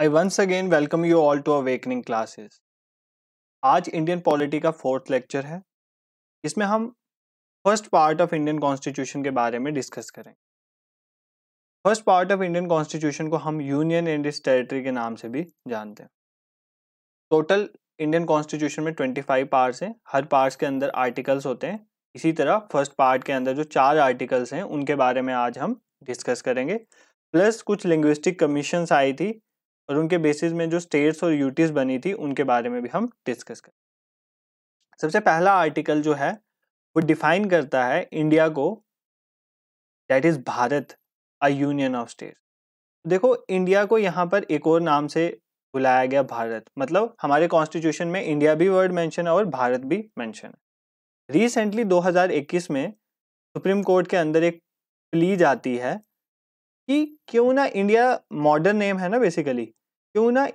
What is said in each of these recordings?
I once again welcome you all to awakening classes आज Indian polity का fourth lecture है इसमें हम first part of Indian constitution के बारे में डिस्कस करें first part of Indian constitution को हम यूनियन एंड इस टेरिटरी के नाम से भी जानते हैं टोटल इंडियन कॉन्स्टिट्यूशन में ट्वेंटी फाइव पार्ट्स हैं हर पार्ट्स के अंदर आर्टिकल्स होते हैं इसी तरह फर्स्ट पार्ट के अंदर जो चार आर्टिकल्स हैं उनके बारे में आज हम डिस्कस करेंगे प्लस कुछ लिंग्विस्टिक कमीशंस आई थी और उनके बेसिस में जो स्टेट्स और यूटीज बनी थी उनके बारे में भी हम डिस्कस करें सबसे पहला आर्टिकल जो है वो डिफाइन करता है इंडिया को that is Bharat a union of state देखो इंडिया को यहाँ पर एक और नाम से बुलाया गया भारत मतलब हमारे कॉन्स्टिट्यूशन में इंडिया भी वर्ड मेंशन है और भारत भी मेंशन है रिसेंटली 2021 में सुप्रीम कोर्ट के अंदर एक प्लीज आती है कि क्यों ना इंडिया मॉडर्न नेम है ना बेसिकली क्यों ना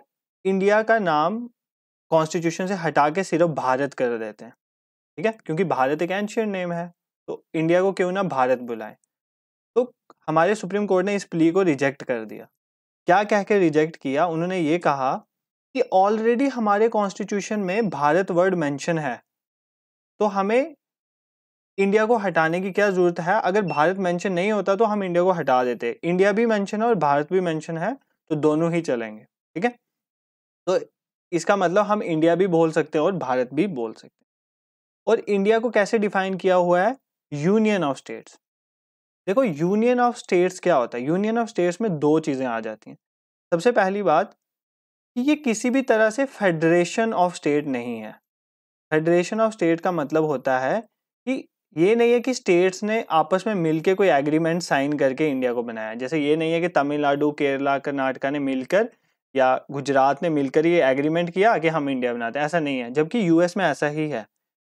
इंडिया का नाम कॉन्स्टिट्यूशन से हटा के सिर्फ भारत कर देते हैं ठीक है क्योंकि भारत एक एंशियंट नेम है तो इंडिया को क्यों ना भारत बुलाएं तो हमारे सुप्रीम कोर्ट ने इस प्ली को रिजेक्ट कर दिया क्या कह के रिजेक्ट किया उन्होंने ये कहा कि ऑलरेडी हमारे कॉन्स्टिट्यूशन में भारत वर्ड मेंशन है तो हमें इंडिया को हटाने की क्या जरूरत है अगर भारत मेंशन नहीं होता तो हम इंडिया को हटा देते इंडिया भी मेंशन है और भारत भी मेंशन है तो दोनों ही चलेंगे ठीक है तो इसका मतलब हम इंडिया भी बोल सकते हैं और भारत भी बोल सकते हैं और इंडिया को कैसे डिफाइन किया हुआ है यूनियन ऑफ स्टेट्स देखो यूनियन ऑफ स्टेट्स क्या होता है यूनियन ऑफ स्टेट्स में दो चीज़ें आ जाती हैं सबसे पहली बात कि ये किसी भी तरह से फेडरेशन ऑफ स्टेट नहीं है फेडरेशन ऑफ स्टेट का मतलब होता है कि ये नहीं है कि स्टेट्स ने आपस में मिलकर कोई एग्रीमेंट साइन करके इंडिया को बनाया जैसे ये नहीं है कि तमिलनाडु केरला कर्नाटका ने मिलकर या गुजरात ने मिलकर ये एग्रीमेंट किया कि हम इंडिया बनाते हैं ऐसा नहीं है जबकि यूएस में ऐसा ही है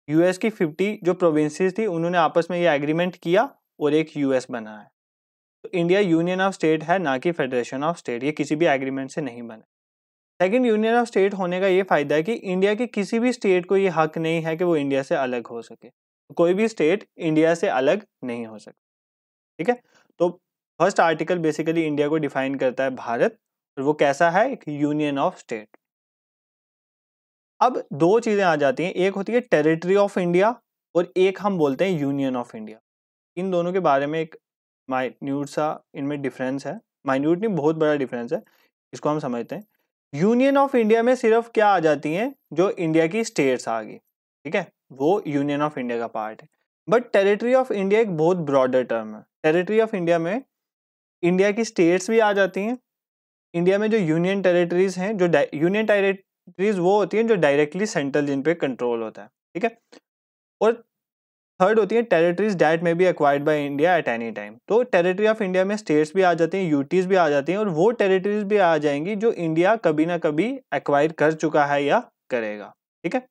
यूएस की फिफ्टी जो प्रोविंसेस थी उन्होंने आपस में ये एग्रीमेंट किया और एक यूएस बना है तो इंडिया यूनियन ऑफ स्टेट है ना कि फेडरेशन ऑफ स्टेट ये किसी भी एग्रीमेंट से नहीं बना सेकेंड यूनियन ऑफ स्टेट होने का ये फायदा है कि इंडिया के किसी भी स्टेट को ये हक नहीं है कि वो इंडिया से अलग हो सके कोई भी स्टेट इंडिया से अलग नहीं हो सकता ठीक है तो फर्स्ट आर्टिकल बेसिकली इंडिया को डिफाइन करता है भारत और वो कैसा है एक यूनियन ऑफ स्टेट अब दो चीज़ें आ जाती हैं एक होती है टेरिटरी ऑफ इंडिया और एक हम बोलते हैं यूनियन ऑफ इंडिया इन दोनों के बारे में एक माइन्यूट सा इनमें डिफरेंस है माइन्यूट नहीं बहुत बड़ा डिफरेंस है इसको हम समझते हैं यूनियन ऑफ इंडिया में सिर्फ क्या आ जाती हैं जो इंडिया की स्टेट्स आ गई ठीक है वो यूनियन ऑफ इंडिया का पार्ट है बट टेरिटरी ऑफ इंडिया एक बहुत ब्रॉडर टर्म है टेरिटरी ऑफ इंडिया में इंडिया की स्टेट्स भी आ जाती हैं इंडिया में जो यूनियन टेरिटरीज हैं जो यूनियन टेरिटरीज वो होती हैं जो डायरेक्टली सेंट्रल जिन पे कंट्रोल होता है ठीक है और थर्ड होती है territories that may be acquired by India at any time तो टेरिटरी ऑफ इंडिया में स्टेट्स भी आ जाते हैं यूटीज भी आ जाती हैं और वो टेरिटरीज भी आ जाएंगी जो इंडिया कभी ना कभी एक्वायर कर चुका है या करेगा ठीक है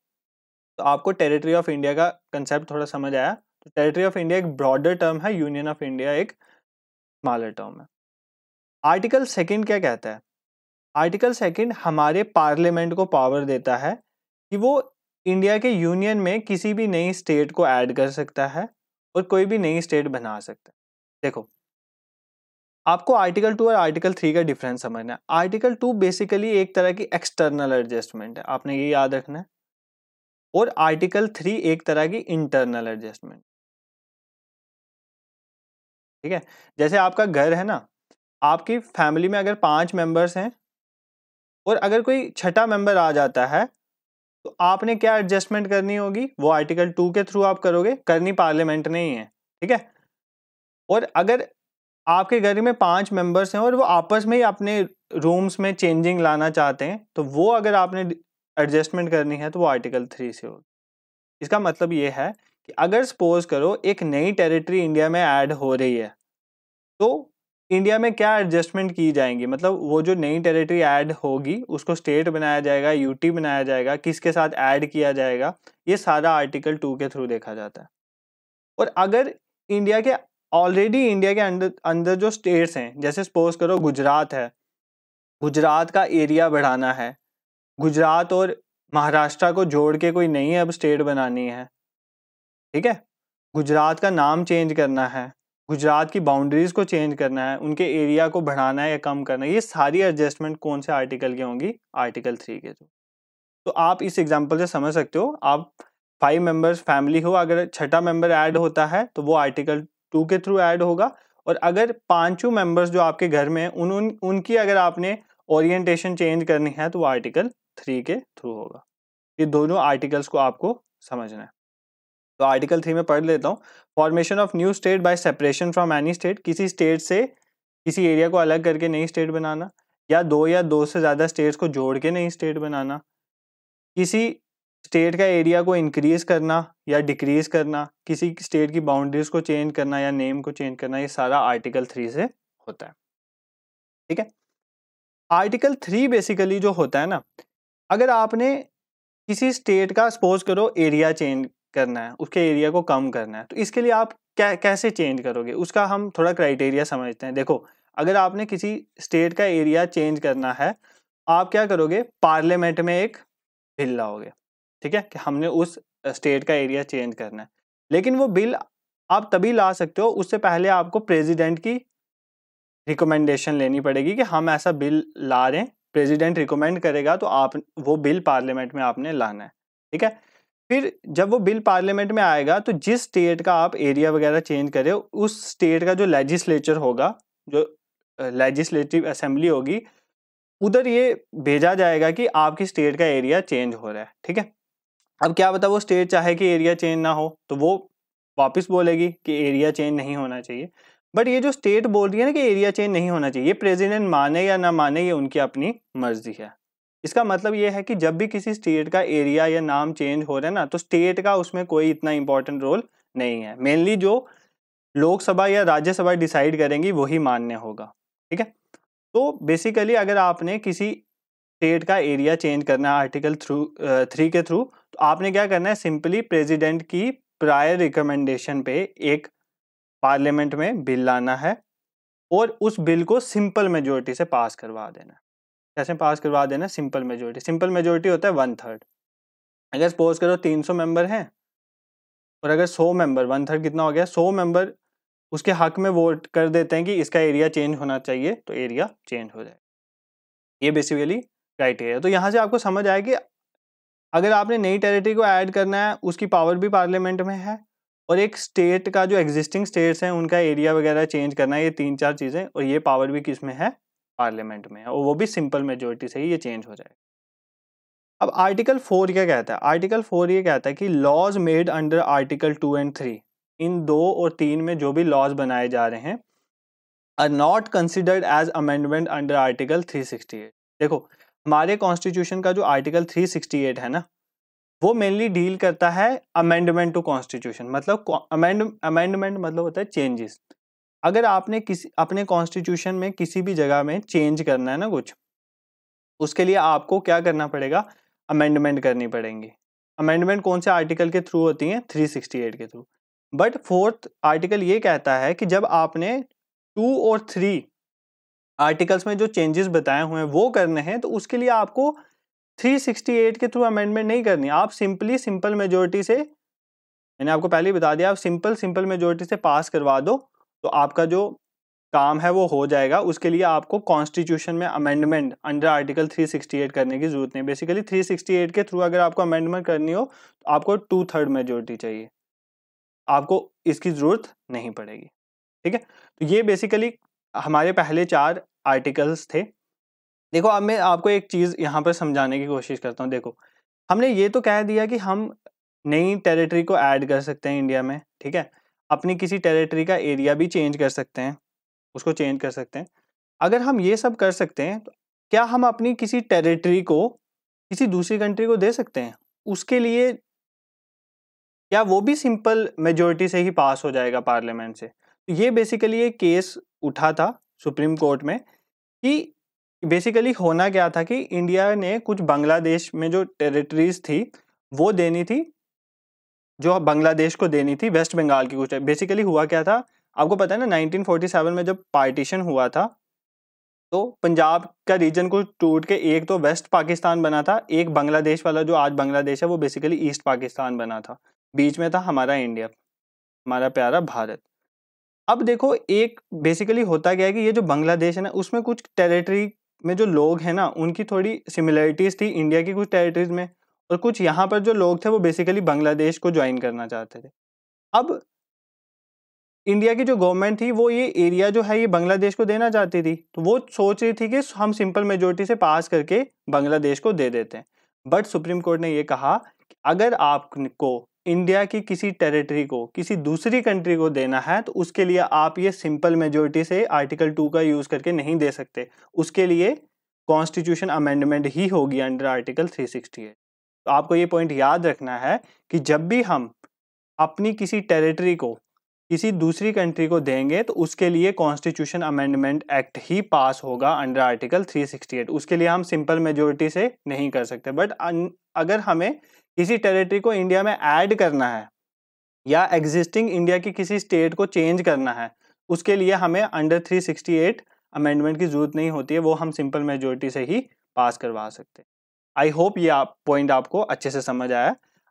तो आपको टेरिटरी ऑफ इंडिया का कंसेप्ट थोड़ा समझ आया तो टेरिटरी ऑफ इंडिया एक ब्रॉडर टर्म है यूनियन ऑफ इंडिया एक स्मॉलर टर्म है आर्टिकल सेकंड क्या कहता है आर्टिकल सेकंड हमारे पार्लियामेंट को पावर देता है कि वो इंडिया के यूनियन में किसी भी नई स्टेट को ऐड कर सकता है और कोई भी नई स्टेट बना सकता है देखो आपको आर्टिकल टू और आर्टिकल थ्री का डिफरेंस समझना है आर्टिकल टू बेसिकली एक तरह की एक्सटर्नल एडजस्टमेंट है आपने ये याद रखना है और आर्टिकल थ्री एक तरह की इंटरनल एडजस्टमेंट ठीक है जैसे आपका घर है ना आपकी फैमिली में अगर पांच मेंबर्स हैं और अगर कोई छठा मेंबर आ जाता है तो आपने क्या एडजस्टमेंट करनी होगी वो आर्टिकल टू के थ्रू आप करोगे करनी पार्लियामेंट नहीं है ठीक है और अगर आपके घर में पांच मेंबर्स हैं और वो आपस में ही अपने रूम्स में चेंजिंग लाना चाहते हैं तो वो अगर आपने एडजस्टमेंट करनी है तो वो आर्टिकल थ्री से होगी इसका मतलब ये है कि अगर सपोज करो एक नई टेरिटरी इंडिया में ऐड हो रही है तो इंडिया में क्या एडजस्टमेंट की जाएंगी मतलब वो जो नई टेरिटरी ऐड होगी उसको स्टेट बनाया जाएगा यूटी बनाया जाएगा किसके साथ ऐड किया जाएगा ये सारा आर्टिकल टू के थ्रू देखा जाता है और अगर इंडिया के ऑलरेडी इंडिया के अंदर अंदर जो स्टेट्स हैं जैसे सपोज करो गुजरात है गुजरात का एरिया बढ़ाना है गुजरात और महाराष्ट्र को जोड़ के कोई नहीं अब स्टेट बनानी है ठीक है गुजरात का नाम चेंज करना है गुजरात की बाउंड्रीज को चेंज करना है उनके एरिया को बढ़ाना है या कम करना है ये सारी एडजस्टमेंट कौन से आर्टिकल की होंगी आर्टिकल थ्री के थ्रू तो आप इस एग्जाम्पल से समझ सकते हो आप फाइव मेंबर्स फैमिली हो अगर छठा मेंबर ऐड होता है तो वो आर्टिकल टू के थ्रू ऐड होगा और अगर पांचों मेंबर्स जो आपके घर में हैं उन, उन उनकी अगर आपने ओरिएंटेशन चेंज करनी है तो वो आर्टिकल थ्री के थ्रू होगा ये दोनों आर्टिकल्स को आपको समझना है तो आर्टिकल थ्री में पढ़ लेता हूँ formation of new state by separation from any state किसी स्टेट से किसी एरिया को अलग करके नई स्टेट बनाना या दो या दो से ज़्यादा स्टेट्स को जोड़ के नई स्टेट बनाना किसी स्टेट का एरिया को इंक्रीज करना या डिक्रीज करना किसी स्टेट की बाउंड्रीज को चेंज करना या नेम को चेंज करना ये सारा आर्टिकल थ्री से होता है ठीक है आर्टिकल थ्री बेसिकली जो होता है ना अगर आपने किसी स्टेट का सपोज करो एरिया चेंज करना है उसके एरिया को कम करना है तो इसके लिए आप कै, कैसे चेंज करोगे उसका हम थोड़ा क्राइटेरिया समझते हैं देखो अगर आपने किसी स्टेट का एरिया चेंज करना है आप क्या करोगे पार्लियामेंट में एक बिल लाओगे ठीक है कि हमने उस स्टेट का एरिया चेंज करना है लेकिन वो बिल आप तभी ला सकते हो उससे पहले आपको प्रेसिडेंट की रिकमेंडेशन लेनी पड़ेगी कि हम ऐसा बिल ला रहे हैं प्रेसिडेंट रिकमेंड करेगा तो आप वो बिल पार्लियामेंट में आपने लाना है ठीक है फिर जब वो बिल पार्लियामेंट में आएगा तो जिस स्टेट का आप एरिया वगैरह चेंज करें उस स्टेट का जो लेजिस्लेचर होगा जो लेजिस्लेटिव असेंबली होगी उधर ये भेजा जाएगा कि आपकी स्टेट का एरिया चेंज हो रहा है ठीक है अब क्या बता वो स्टेट चाहे कि एरिया चेंज ना हो तो वो वापस बोलेगी कि एरिया चेंज नहीं होना चाहिए बट ये जो स्टेट बोल रही है ना कि एरिया चेंज नहीं होना चाहिए ये प्रेसिडेंट माने या ना माने ये उनकी अपनी मर्जी है इसका मतलब ये है कि जब भी किसी स्टेट का एरिया या नाम चेंज हो रहा है ना तो स्टेट का उसमें कोई इतना इम्पोर्टेंट रोल नहीं है मेनली जो लोकसभा या राज्यसभा डिसाइड करेंगी वही मान्य होगा ठीक है तो बेसिकली अगर आपने किसी स्टेट का एरिया चेंज करना है आर्टिकल थ्रू थ्री के थ्रू तो आपने क्या करना है सिंपली प्रेसिडेंट की प्रायर रिकमेंडेशन पे एक पार्लियामेंट में बिल लाना है और उस बिल को सिंपल मेजोरिटी से पास करवा देना कैसे पास करवा देना सिंपल मेजोरिटी सिंपल मेजोरिटी होता है वन थर्ड अगर सपोज करो तीन सौ मेम्बर हैं और अगर सौ मेंबर वन थर्ड कितना हो गया सौ मेंबर उसके हक में वोट कर देते हैं कि इसका एरिया चेंज होना चाहिए तो एरिया चेंज हो जाए ये बेसिकली क्राइटेरिया तो यहाँ से आपको समझ आए कि अगर आपने नई टेरिटरी को ऐड करना है उसकी पावर भी पार्लियामेंट में है और एक स्टेट का जो एग्जिस्टिंग स्टेट्स हैं उनका एरिया वगैरह चेंज करना ये तीन चार चीज़ें और ये पावर भी किस में है पार्लियामेंट में है और वो भी सिंपल मेजोरिटी से ही ये चेंज हो जाएगा अब आर्टिकल फोर क्या कहता है आर्टिकल फोर ये कहता है कि laws made under article two and three in दो और तीन में जो भी लॉज बनाए जा रहे हैं are not considered as amendment under article three sixty eight देखो हमारे कॉन्स्टिट्यूशन का जो आर्टिकल थ्री सिक्सटी एट है ना वो मेनली डील करता है अमेंडमेंट टू कॉन्स्टिट्यूशन मतलब अमेंड अमेंडमेंट मतलब होता है चेंजेस अगर आपने किसी अपने कॉन्स्टिट्यूशन में किसी भी जगह में चेंज करना है ना कुछ उसके लिए आपको क्या करना पड़ेगा अमेंडमेंट करनी पड़ेंगी अमेंडमेंट कौन से आर्टिकल के थ्रू होती हैं 368 के थ्रू बट फोर्थ आर्टिकल ये कहता है कि जब आपने टू और थ्री आर्टिकल्स में जो चेंजेस बताए हुए हैं वो करने हैं तो उसके लिए आपको 368 के थ्रू अमेंडमेंट नहीं करनी आप सिंपली सिंपल मेजोरिटी से मैंने आपको पहले ही बता दिया आप सिंपल सिंपल मेजोरिटी से पास करवा दो तो आपका जो काम है वो हो जाएगा उसके लिए आपको कॉन्स्टिट्यूशन में अमेंडमेंट अंडर आर्टिकल 368 करने की जरूरत नहीं बेसिकली 368 के थ्रू अगर आपको अमेंडमेंट करनी हो तो आपको टू थर्ड मेजोरिटी चाहिए आपको इसकी ज़रूरत नहीं पड़ेगी ठीक है तो ये बेसिकली हमारे पहले चार आर्टिकल्स थे देखो अब मैं आपको एक चीज़ यहाँ पर समझाने की कोशिश करता हूँ देखो हमने ये तो कह दिया कि हम नई टेरिटरी को ऐड कर सकते हैं इंडिया में ठीक है अपनी किसी टेरिटरी का एरिया भी चेंज कर सकते हैं उसको चेंज कर सकते हैं अगर हम ये सब कर सकते हैं तो क्या हम अपनी किसी टेरिटरी को किसी दूसरी कंट्री को दे सकते हैं उसके लिए क्या वो भी सिंपल मेजोरिटी से ही पास हो जाएगा पार्लियामेंट से तो ये बेसिकली ये केस उठा था सुप्रीम कोर्ट में कि बेसिकली होना क्या था कि इंडिया ने कुछ बांग्लादेश में जो टेरिटरीज थी वो देनी थी जो बांग्लादेश को देनी थी वेस्ट बंगाल की कुछ बेसिकली हुआ क्या था आपको पता है ना 1947 में जब पार्टीशन हुआ था तो पंजाब का रीजन को टूट के एक तो वेस्ट पाकिस्तान बना था एक बांग्लादेश वाला जो आज बांग्लादेश है वो बेसिकली ईस्ट पाकिस्तान बना था बीच में था हमारा इंडिया हमारा प्यारा भारत अब देखो एक बेसिकली होता गया कि ये जो बांग्लादेश है ना उसमें कुछ टेरिटरी में जो लोग हैं ना उनकी थोड़ी सिमिलरिटीज़ थी इंडिया की कुछ टेरिटरीज में और कुछ यहाँ पर जो लोग थे वो बेसिकली बांग्लादेश को ज्वाइन करना चाहते थे अब इंडिया की जो गवर्नमेंट थी वो ये एरिया जो है ये बांग्लादेश को देना चाहती थी तो वो सोच रही थी कि हम सिंपल मेजोरिटी से पास करके बांग्लादेश को दे देते हैं बट सुप्रीम कोर्ट ने ये कहा कि अगर आपको इंडिया की किसी टेरिटरी को किसी दूसरी कंट्री को देना है तो उसके लिए आप ये सिंपल मेजोरिटी से आर्टिकल टू का यूज़ करके नहीं दे सकते उसके लिए कॉन्स्टिट्यूशन अमेंडमेंट ही होगी अंडर आर्टिकल 368 तो आपको ये पॉइंट याद रखना है कि जब भी हम अपनी किसी टेरिटरी को किसी दूसरी कंट्री को देंगे तो उसके लिए कॉन्स्टिट्यूशन अमेंडमेंट एक्ट ही पास होगा अंडर आर्टिकल 368 उसके लिए हम सिंपल मेजोरिटी से नहीं कर सकते बट अगर हमें किसी टेरिटरी को इंडिया में ऐड करना है या एग्जिस्टिंग इंडिया की किसी स्टेट को चेंज करना है उसके लिए हमें अंडर 368 अमेंडमेंट की ज़रूरत नहीं होती है वो हम सिंपल मेजोरिटी से ही पास करवा सकते हैं आई होप ये आप पॉइंट आपको अच्छे से समझ आया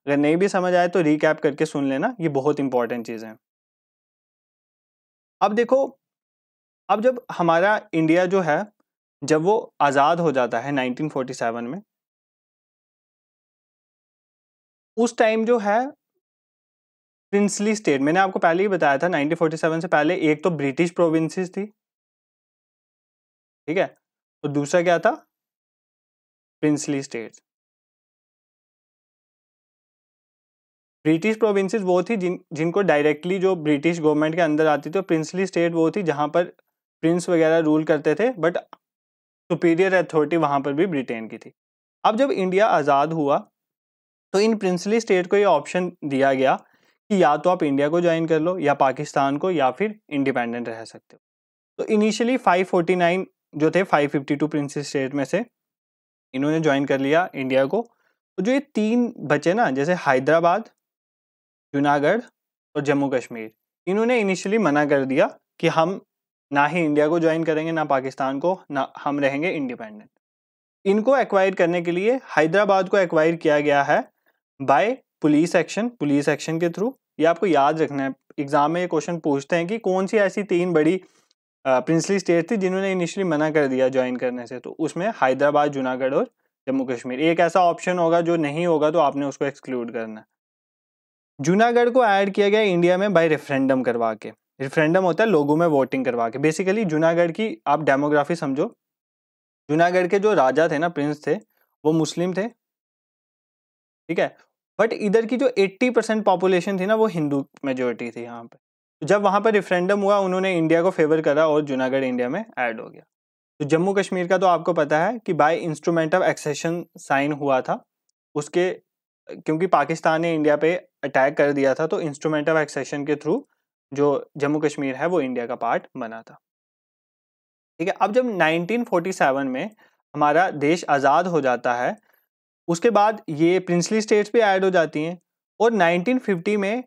अगर नहीं भी समझ आया तो रिकैप करके सुन लेना ये बहुत इंपॉर्टेंट चीज़ है अब देखो अब जब हमारा इंडिया जो है जब वो आज़ाद हो जाता है 1947 में उस टाइम जो है प्रिंसली स्टेट मैंने आपको पहले ही बताया था 1947 से पहले एक तो ब्रिटिश प्रोविंसेस थी ठीक है और तो दूसरा क्या था प्रिंसली स्टेट ब्रिटिश प्रोविंसेस वो थी जिन जिनको डायरेक्टली जो ब्रिटिश गवर्नमेंट के अंदर आती थी और प्रिंसली स्टेट वो थी जहां पर प्रिंस वगैरह रूल करते थे बट सुपीरियर अथॉरिटी वहां पर भी ब्रिटेन की थी अब जब इंडिया आज़ाद हुआ तो इन प्रिंसली स्टेट को ये ऑप्शन दिया गया कि या तो आप इंडिया को ज्वाइन कर लो या पाकिस्तान को या फिर इंडिपेंडेंट रह सकते हो तो इनिशियली 549 जो थे 552 प्रिंसली स्टेट में से इन्होंने ज्वाइन कर लिया इंडिया को तो जो ये तीन बचे ना जैसे हैदराबाद जूनागढ़ और जम्मू कश्मीर इन्होंने इनिशियली मना कर दिया कि हम ना ही इंडिया को ज्वाइन करेंगे ना पाकिस्तान को ना हम रहेंगे इंडिपेंडेंट इनको एक्वायर करने के लिए हैदराबाद को एक्वायर किया गया है by police action police action के थ्रू ये आपको याद रखना है एग्जाम में ये क्वेश्चन पूछते हैं कि कौन सी ऐसी तीन बड़ी प्रिंसली स्टेट थी जिन्होंने इनिशियली मना कर दिया ज्वाइन करने से तो उसमें हैदराबाद जूनागढ़ और जम्मू कश्मीर एक ऐसा ऑप्शन होगा जो नहीं होगा तो आपने उसको एक्सक्लूड करना है जूनागढ़ को ऐड किया गया इंडिया में बाई रेफरेंडम करवा के रेफरेंडम होता है लोगों में वोटिंग करवा के बेसिकली जूनागढ़ की आप डेमोग्राफी समझो जूनागढ़ के जो राजा थे ना प्रिंस थे वो मुस्लिम थे ठीक है बट इधर की जो 80 परसेंट पॉपुलेशन थी ना वो हिंदू मेजोरिटी थी यहाँ पे जब वहाँ पर रिफ्रेंडम हुआ उन्होंने इंडिया को फेवर करा और जूनागढ़ इंडिया में ऐड हो गया तो जम्मू कश्मीर का तो आपको पता है कि by instrument of accession sign हुआ था उसके क्योंकि पाकिस्तान ने इंडिया पे अटैक कर दिया था तो इंस्ट्रूमेंट ऑफ एक्सेशन के थ्रू जो जम्मू कश्मीर है वो इंडिया का पार्ट बना था ठीक है अब जब 1947 में हमारा देश आज़ाद हो जाता है उसके बाद ये प्रिंसली स्टेट्स भी ऐड हो जाती हैं और 1950 में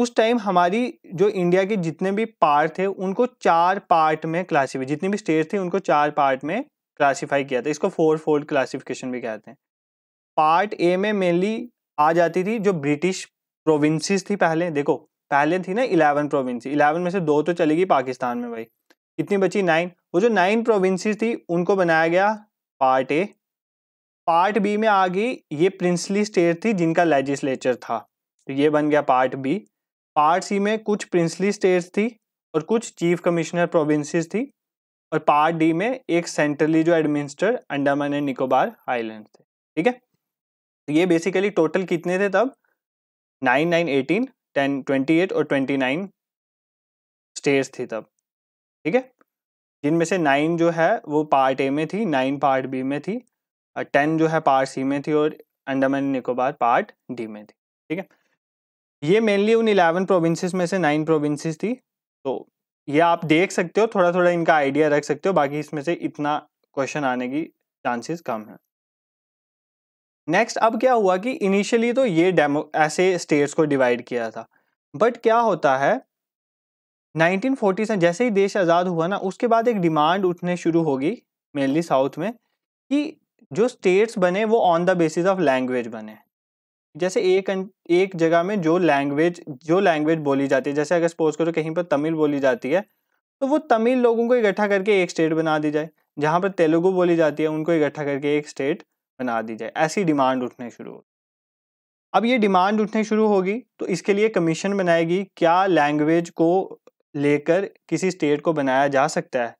उस टाइम हमारी जो इंडिया के जितने भी पार्ट थे उनको चार पार्ट में क्लासीफाई जितने भी स्टेट थे उनको चार पार्ट में क्लासीफाई किया था इसको फोर फोल्ड क्लासीफिकेशन भी कहते हैं पार्ट ए में मेनली आ जाती थी जो ब्रिटिश प्रोविंसेस थी पहले देखो पहले थी ना इलेवन प्रोविंस इलेवन में से दो तो चलेगी पाकिस्तान में भाई कितनी बची नाइन वो जो नाइन प्रोविंसेस थी उनको बनाया गया पार्ट ए पार्ट बी में आ गई ये प्रिंसली स्टेट थी जिनका लेजिस्लेचर था तो ये बन गया पार्ट बी पार्ट सी में कुछ प्रिंसली स्टेट्स थी और कुछ चीफ कमिश्नर प्रोविंसेस थी और पार्ट डी में एक सेंट्रली जो administer Andaman and Nicobar island थे ठीक है तो ये बेसिकली टोटल कितने थे तब nine nine eighteen ten twenty eight और ट्वेंटी नाइन स्टेट्स थी तब ठीक है जिनमें से नाइन जो है वो पार्ट ए में थी नाइन पार्ट बी में थी टेन जो है पार्ट सी में थी और अंडमान निकोबार पार्ट डी में थी ठीक है ये मेनली उन इलेवन प्रोविंसेस में से नाइन प्रोविंसेस थी तो ये आप देख सकते हो थोड़ा थोड़ा इनका आइडिया रख सकते हो बाकी इसमें से इतना क्वेश्चन आने की चांसेस कम है नेक्स्ट अब क्या हुआ कि इनिशियली तो ये डेमो ऐसे स्टेट्स को डिवाइड किया था बट क्या होता है 1940 से जैसे ही देश आज़ाद हुआ ना उसके बाद एक डिमांड उठने शुरू होगी मेनली साउथ में कि जो स्टेट्स बने वो on the basis of language बने जैसे एक अं, एक जगह में जो लैंग्वेज जो लैंग्वेज बोली जाती है जैसे अगर सपोज करो कहीं पर तमिल बोली जाती है तो वो तमिल लोगों को इकट्ठा करके एक स्टेट बना दी जाए जहाँ पर तेलुगु बोली जाती है उनको इकट्ठा करके एक स्टेट बना दी जाए ऐसी डिमांड उठने शुरू हो अब ये डिमांड उठने शुरू होगी तो इसके लिए कमीशन बनाएगी क्या लैंग्वेज को लेकर किसी स्टेट को बनाया जा सकता है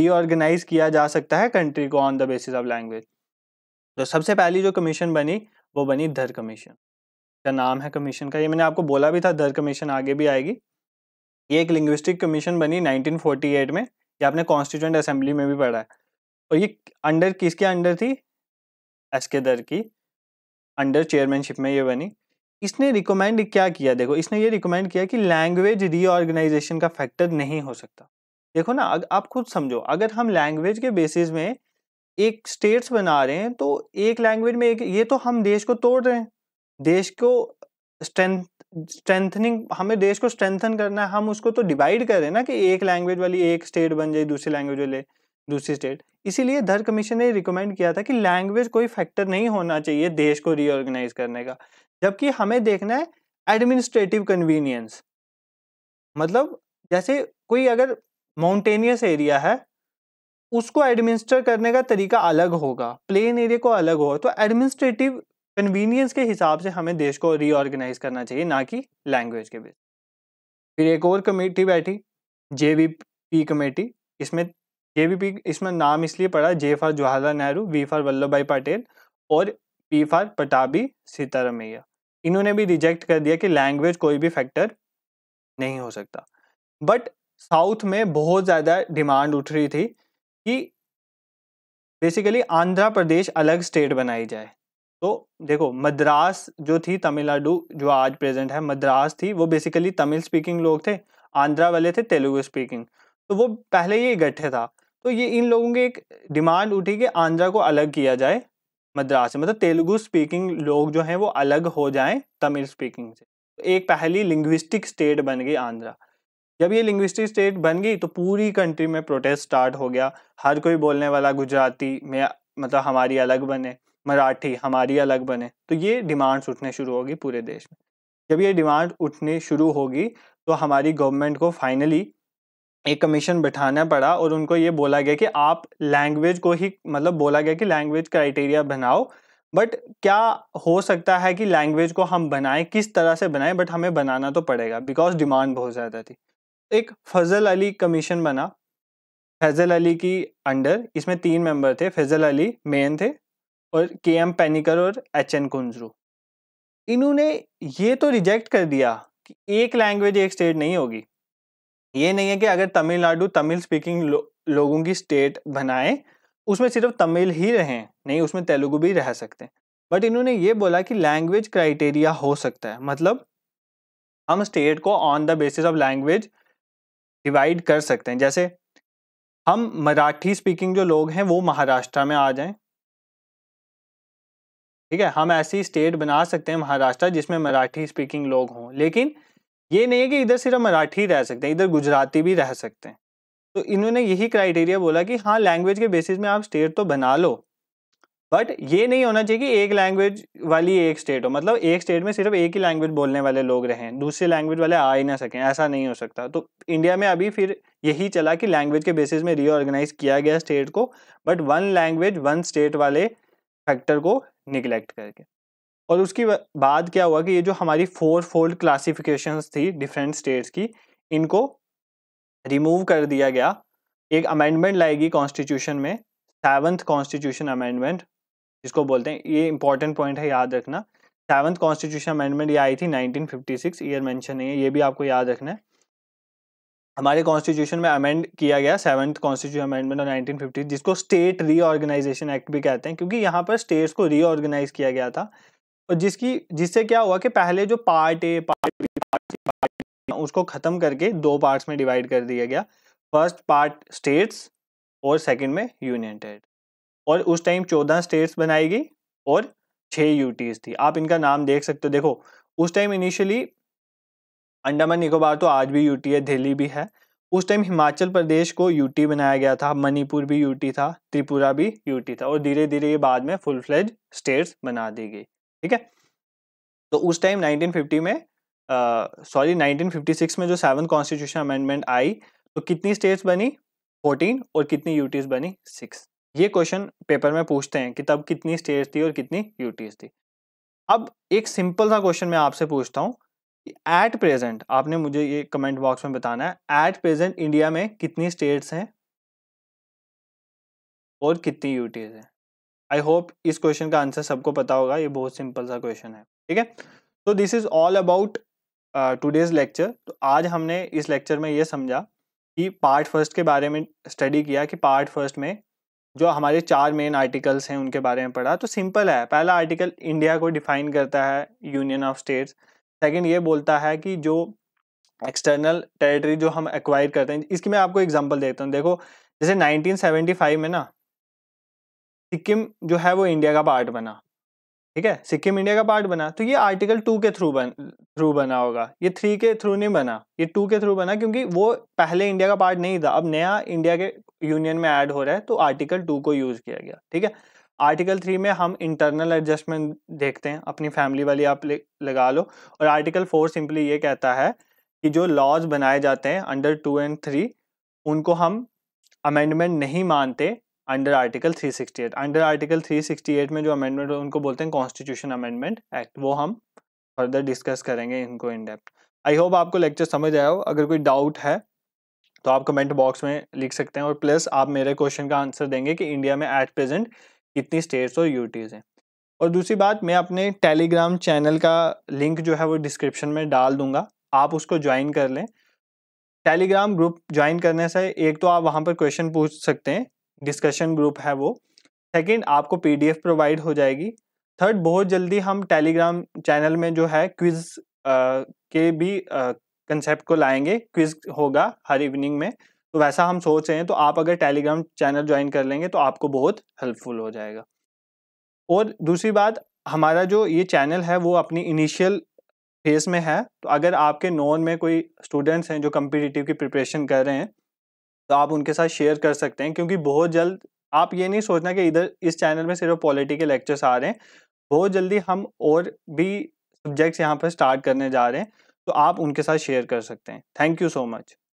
रीऑर्गेनाइज किया जा सकता है कंट्री को on the basis of language तो सबसे पहली जो कमीशन बनी वो बनी धर कमीशन का नाम है कमीशन का ये मैंने आपको बोला भी था धर कमीशन आगे भी आएगी ये एक लिंग्विस्टिक कमीशन बनी 1948 में ये आपने कॉन्स्टिट्यूंट असेंबली में भी पढ़ा है और ये अंडर किसके अंडर थी एस के दर की अंडर चेयरमैनशिप में ये बनी इसने रिकमेंड क्या किया देखो इसने ये रिकमेंड किया कि लैंग्वेज रीऑर्गेनाइजेशन का फैक्टर नहीं हो सकता देखो ना आप खुद समझो अगर हम लैंग्वेज के बेसिस में एक स्टेट्स बना रहे हैं तो एक लैंग्वेज में एक ये तो हम देश को तोड़ रहे हैं देश को स्ट्रेंथ स्ट्रेंथनिंग हमें देश को स्ट्रेंथन करना है हम उसको तो डिवाइड कर रहे हैं ना कि एक लैंग्वेज वाली एक स्टेट बन जाए दूसरी लैंग्वेज वाले दूसरी स्टेट इसीलिए धर कमीशन ने रिकमेंड किया था कि लैंग्वेज कोई फैक्टर नहीं होना चाहिए देश को रीऑर्गेनाइज करने का जबकि हमें देखना है एडमिनिस्ट्रेटिव कन्वीनियंस मतलब जैसे कोई अगर माउंटेनियस एरिया है उसको एडमिनिस्टर करने का तरीका अलग होगा प्लेन एरिया को अलग होगा तो एडमिनिस्ट्रेटिव कन्वीनियंस के हिसाब से हमें देश को रीऑर्गेनाइज करना चाहिए ना कि लैंग्वेज के बेस फिर एक और कमेटी बैठी जे कमेटी इसमें जे इसमें नाम इसलिए पड़ा J for Jawaharlal Nehru V for Vallabhbhai Patel और पी फॉर पटाबी सीतारमैया इन्होंने भी रिजेक्ट कर दिया कि लैंग्वेज कोई भी फैक्टर नहीं हो सकता बट साउथ में बहुत ज़्यादा डिमांड उठ रही थी कि बेसिकली आंध्र प्रदेश अलग स्टेट बनाई जाए तो देखो मद्रास जो थी तमिलनाडु जो आज प्रेजेंट है मद्रास थी वो बेसिकली तमिल स्पीकिंग लोग थे आंध्रा वाले थे तेलुगु स्पीकिंग तो वो पहले ही इकट्ठे था तो ये इन लोगों की एक डिमांड उठी कि आंध्रा को अलग किया जाए मद्रास से मतलब तेलुगु स्पीकिंग लोग जो हैं वो अलग हो जाएं तमिल स्पीकिंग से तो एक पहली लिंग्विस्टिक स्टेट बन गई आंध्रा जब ये लिंग्विस्टिक स्टेट बन गई तो पूरी कंट्री में प्रोटेस्ट स्टार्ट हो गया हर कोई बोलने वाला गुजराती में मतलब हमारी अलग बने मराठी हमारी अलग बने तो ये डिमांड्स उठने शुरू होगी पूरे देश में जब ये डिमांड उठनी शुरू होगी तो हमारी गवर्नमेंट को फाइनली एक कमीशन बैठाना पड़ा और उनको ये बोला गया कि आप लैंग्वेज को ही मतलब बोला गया कि लैंग्वेज क्राइटेरिया बनाओ बट क्या हो सकता है कि लैंग्वेज को हम बनाएं किस तरह से बनाएं बट हमें बनाना तो पड़ेगा बिकॉज डिमांड बहुत ज़्यादा थी एक फजल अली कमीशन बना फैजल अली की अंडर इसमें तीन मेंबर थे फैजल अली मेन थे और के एम पैनिकर और एच एन कुंजरू इन्होंने ये तो रिजेक्ट कर दिया कि एक लैंग्वेज एक स्टेट नहीं होगी ये नहीं है कि अगर तमिलनाडु तमिल स्पीकिंग लो, लोगों की स्टेट बनाए उसमें सिर्फ तमिल ही रहें नहीं उसमें तेलुगु भी रह सकते हैं बट इन्होंने ये बोला कि लैंग्वेज क्राइटेरिया हो सकता है मतलब हम स्टेट को on the basis of language divide कर सकते हैं जैसे हम मराठी स्पीकिंग जो लोग हैं वो महाराष्ट्र में आ जाएं ठीक है हम ऐसी स्टेट बना सकते हैं महाराष्ट्र जिसमें मराठी स्पीकिंग लोग हों लेकिन ये नहीं है कि इधर सिर्फ मराठी रह सकते हैं इधर गुजराती भी रह सकते हैं तो इन्होंने यही क्राइटेरिया बोला कि हाँ लैंग्वेज के बेसिस में आप स्टेट तो बना लो बट ये नहीं होना चाहिए कि एक लैंग्वेज वाली एक स्टेट हो मतलब एक स्टेट में सिर्फ एक ही लैंग्वेज बोलने वाले लोग रहें दूसरे लैंग्वेज वाले आ ही ना सकें ऐसा नहीं हो सकता तो इंडिया में अभी फिर यही चला कि लैंग्वेज के बेसिस में रीऑर्गेनाइज किया गया स्टेट को but one language one state वाले फैक्टर को निगलेक्ट करके और उसकी बाद क्या हुआ कि ये जो हमारी फोर फोल्ड क्लासिफिकेशन थी डिफरेंट स्टेट्स की इनको रिमूव कर दिया गया एक अमेंडमेंट लाएगी कॉन्स्टिट्यूशन में सेवन्थ कॉन्स्टिट्यूशन अमेंडमेंट जिसको बोलते हैं ये इंपॉर्टेंट पॉइंट है याद रखना सेवन्थ कॉन्स्टिट्यूशन अमेंडमेंट ये आई थी 1956 ईयर मेंशन नहीं है ये भी आपको याद रखना है हमारे कॉन्स्टिट्यूशन में अमेंड किया गया सेवन्थ कॉन्स्टिट्यूशन अमेंडमेंट और 1950 जिसको स्टेट रीऑर्गेनाइजेशन एक्ट भी कहते हैं क्योंकि यहाँ पर स्टेट्स को रीऑर्गेनाइज किया गया था और जिसकी जिससे क्या हुआ कि पहले जो part A part B part C part उसको ख़त्म करके दो पार्ट्स में डिवाइड कर दिया गया फर्स्ट पार्ट स्टेट्स और सेकेंड में यूनियन टेरेटरी और उस टाइम चौदह स्टेट्स बनाई गई और छः यूटीज थी आप इनका नाम देख सकते हो देखो उस टाइम इनिशियली अंडमान निकोबार तो आज भी यूटी है दिल्ली भी है उस टाइम हिमाचल प्रदेश को यूटी बनाया गया था मणिपुर भी यूटी था त्रिपुरा भी यूटी था और धीरे धीरे ये बाद में फुल फ्लेज स्टेट्स बना दी गई ठीक है तो उस टाइम 1950 में सॉरी uh, 1956 में जो सेवन कॉन्स्टिट्यूशन अमेंडमेंट आई तो कितनी स्टेट्स बनी 14 और कितनी यूटीज बनी सिक्स ये क्वेश्चन पेपर में पूछते हैं कि तब कितनी स्टेट थी और कितनी यूटीज थी अब एक सिंपल सा क्वेश्चन मैं आपसे पूछता हूँ एट प्रेजेंट आपने मुझे ये कमेंट बॉक्स में बताना है एट प्रेजेंट इंडिया में कितनी स्टेट्स हैं और कितनी यूटीज हैं आई होप इस क्वेश्चन का आंसर सबको पता होगा ये बहुत सिंपल सा क्वेश्चन है ठीक है तो this is all about today's lecture तो आज हमने इस लेक्चर में ये समझा कि पार्ट फर्स्ट के बारे में स्टडी किया कि पार्ट फर्स्ट में जो हमारे चार मेन आर्टिकल्स हैं उनके बारे में पढ़ा तो सिंपल है पहला आर्टिकल इंडिया को डिफाइन करता है यूनियन ऑफ स्टेट्स सेकेंड ये बोलता है कि जो एक्सटर्नल टेरिटरी जो हम एक्वायर करते हैं इसकी मैं आपको एग्जांपल देता हूँ देखो जैसे 1975 में ना सिक्किम जो है वो इंडिया का पार्ट बना ठीक है सिक्किम इंडिया का पार्ट बना तो ये आर्टिकल टू के थ्रू बन थ्रू बना होगा ये थ्री के थ्रू नहीं बना ये टू के थ्रू बना क्योंकि वो पहले इंडिया का पार्ट नहीं था अब नया इंडिया के यूनियन में ऐड हो रहा है तो आर्टिकल टू को यूज़ किया गया ठीक है आर्टिकल थ्री में हम इंटरनल एडजस्टमेंट देखते हैं अपनी फैमिली वाली आप लगा लो और आर्टिकल फोर सिंपली ये कहता है कि जो लॉज बनाए जाते हैं अंडर टू एंड थ्री उनको हम अमेंडमेंट नहीं मानते अंडर आर्टिकल 368 अंडर आर्टिकल 368 में जो अमेंडमेंट उनको बोलते हैं कॉन्स्टिट्यूशन अमेंडमेंट एक्ट वो हम फर्दर डिस्कस करेंगे इनको इन डेप्थ आई होप आपको लेक्चर समझ आया हो अगर कोई डाउट है तो आप कमेंट बॉक्स में लिख सकते हैं और प्लस आप मेरे क्वेश्चन का आंसर देंगे कि इंडिया में एट प्रेजेंट कितनी स्टेट्स और यूटीज़ हैं और दूसरी बात मैं अपने टेलीग्राम चैनल का लिंक जो है वो डिस्क्रिप्शन में डाल दूंगा आप उसको ज्वाइन कर लें टेलीग्राम ग्रुप ज्वाइन करने से एक तो आप वहाँ पर क्वेश्चन पूछ सकते हैं डिस्कशन ग्रुप है वो सेकंड आपको पीडीएफ प्रोवाइड हो जाएगी थर्ड बहुत जल्दी हम टेलीग्राम चैनल में जो है क्विज के भी कंसेप्ट को लाएंगे क्विज होगा हर इवनिंग में तो वैसा हम सोच रहे हैं तो आप अगर टेलीग्राम चैनल ज्वाइन कर लेंगे तो आपको बहुत हेल्पफुल हो जाएगा और दूसरी बात हमारा जो ये चैनल है वो अपनी इनिशियल फेज में है तो अगर आपके नॉन में कोई स्टूडेंट्स हैं जो कम्पिटिटिव की प्रिपरेशन कर रहे हैं तो आप उनके साथ शेयर कर सकते हैं क्योंकि बहुत जल्द आप ये नहीं सोचना कि इधर इस चैनल में सिर्फ पॉलिटी के लेक्चर्स आ रहे हैं बहुत जल्दी हम और भी सब्जेक्ट्स यहाँ पर स्टार्ट करने जा रहे हैं तो आप उनके साथ शेयर कर सकते हैं थैंक यू सो मच